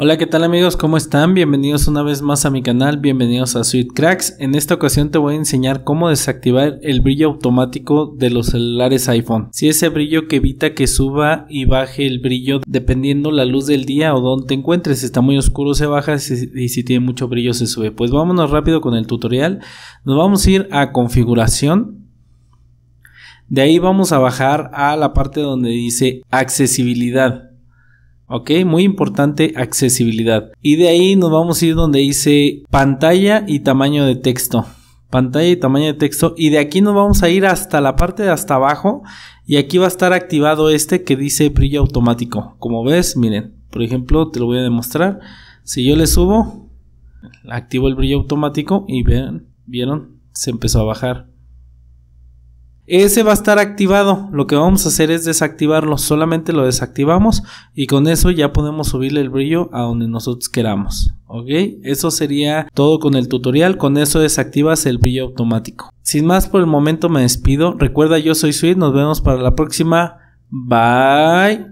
Hola, ¿qué tal amigos? ¿Cómo están? Bienvenidos una vez más a mi canal, bienvenidos a Sweet Cracks. En esta ocasión te voy a enseñar cómo desactivar el brillo automático de los celulares iPhone. Si ese brillo que evita que suba y baje el brillo dependiendo la luz del día o donde te encuentres. Si está muy oscuro se baja y si tiene mucho brillo se sube. Pues vámonos rápido con el tutorial. Nos vamos a ir a configuración. De ahí vamos a bajar a la parte donde dice accesibilidad Ok, muy importante accesibilidad. Y de ahí nos vamos a ir donde dice pantalla y tamaño de texto. Pantalla y tamaño de texto. Y de aquí nos vamos a ir hasta la parte de hasta abajo. Y aquí va a estar activado este que dice brillo automático. Como ves, miren, por ejemplo, te lo voy a demostrar. Si yo le subo, activo el brillo automático y vean, vieron, se empezó a bajar. Ese va a estar activado. Lo que vamos a hacer es desactivarlo. Solamente lo desactivamos y con eso ya podemos subirle el brillo a donde nosotros queramos. ¿Ok? Eso sería todo con el tutorial. Con eso desactivas el brillo automático. Sin más por el momento me despido. Recuerda, yo soy Sweet. Nos vemos para la próxima. Bye.